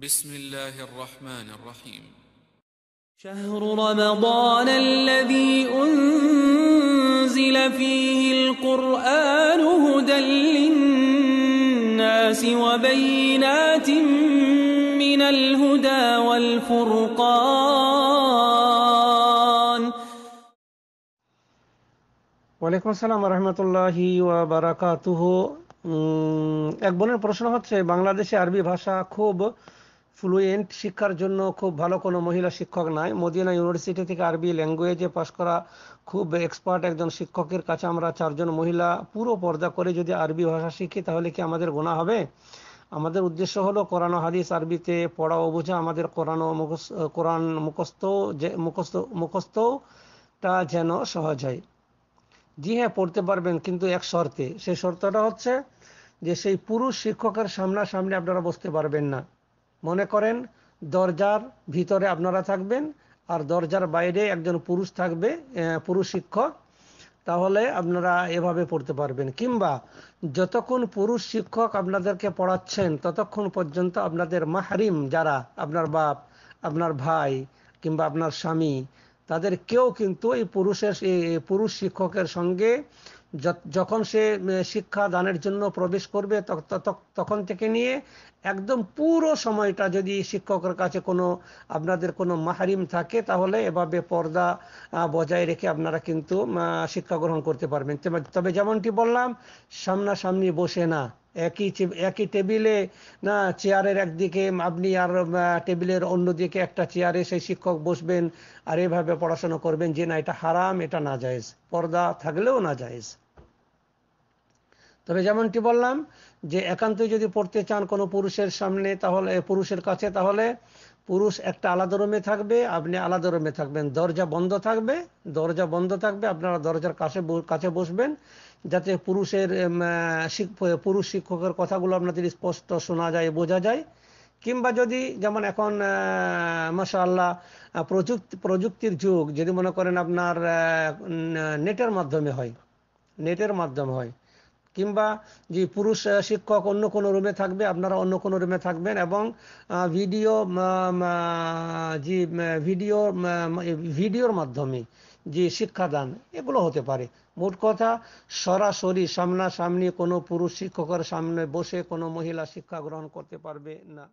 بسم الله الرحمن الرحيم شهر رمضان الذي أنزل فيه القرآن هدى للناس وبينات من الهدى والفرقان وعليكم السلام ورحمة الله وبركاته এক বোনের প্রশ্ন হচ্ছে বাংলাদেশে আরবি ভাষা খুব ফ্লুয়েন্ট শিক্ষার জন্য খুব ভালো কোনো মহিলা শিক্ষক নাই মদিনা ইউনিভার্সিটি থেকে আরবি ল্যাঙ্গুয়েজে পাশ করা খুব এক্সপার্ট একজন শিক্ষকের কাছে আমরা চারজন মহিলা পুরো পর্দা করে যদি আরবি ভাষা শিখি তাহলে কি আমাদের গোনা হবে আমাদের উদ্দেশ্য হলো কোরআন হাদিস আরবিতে পড়া ও বোঝা আমাদের কোরআন ও কোরআন মুখস্থ যে মুখস্থ মুখস্থটা যেন সহজ হয় জি হ্যাঁ পড়তে পারবেন কিন্তু এক শর্তে সেই শর্তটা হচ্ছে যে সেই পুরুষ শিক্ষকের সামনাসামনি আপনারা বসতে পারবেন না মনে করেন দরজার ভিতরে আপনারা থাকবেন আর দরজার বাইরে একজন পুরুষ থাকবে পুরুষ শিক্ষক তাহলে আপনারা এভাবে পড়তে পারবেন কিংবা যতক্ষণ পুরুষ শিক্ষক আপনাদেরকে পড়াচ্ছেন ততক্ষণ পর্যন্ত আপনাদের মাহারিম যারা আপনার বাপ আপনার ভাই কিংবা আপনার স্বামী তাদের কেউ কিন্তু এই পুরুষের পুরুষ শিক্ষকের সঙ্গে যখন সে শিক্ষা দানের জন্য প্রবেশ করবে তখন থেকে নিয়ে একদম পুরো সময়টা যদি শিক্ষকের কাছে কোনো আপনাদের কোনো মাহারিম থাকে তাহলে এভাবে পর্দা বজায় রেখে আপনারা কিন্তু শিক্ষা গ্রহণ করতে পারবেন তবে যেমনটি বললাম সামনাসামনি বসে না একই একই টেবিলে না চেয়ারের একদিকে আপনি আর টেবিলের অন্যদিকে একটা চেয়ারে সেই শিক্ষক বসবেন আর এভাবে পড়াশোনা করবেন যে না এটা হারাম এটা না যায়জ পর্দা থাকলেও না যায়জ তবে যেমনটি বললাম যে একান্ত যদি পড়তে চান কোনো পুরুষের সামনে তাহলে পুরুষের কাছে তাহলে পুরুষ একটা আলাদা রুমে থাকবে আপনি আলাদা রুমে থাকবেন দরজা বন্ধ থাকবে দরজা বন্ধ থাকবে আপনারা দরজার কাছে কাছে বসবেন যাতে পুরুষের পুরুষ শিক্ষকের কথাগুলো আপনাদের স্পষ্ট শোনা যায় বোঝা যায় কিংবা যদি যেমন এখন মাশাআল্লাহ প্রযুক্তি প্রযুক্তির যুগ যদি মনে করেন আপনার নেটের মাধ্যমে হয় নেটের মাধ্যমে হয় কিংবা যে পুরুষ শিক্ষক অন্য কোনো রুমে থাকবে আপনারা অন্য কোনো রুমে থাকবেন এবং ভিডিও যে ভিডিও ভিডিওর মাধ্যমে যে শিক্ষাদান এগুলো হতে পারে মোট কথা সরাসরি সামনাসামনি কোনো পুরুষ শিক্ষকের সামনে বসে কোনো মহিলা শিক্ষা গ্রহণ করতে পারবে না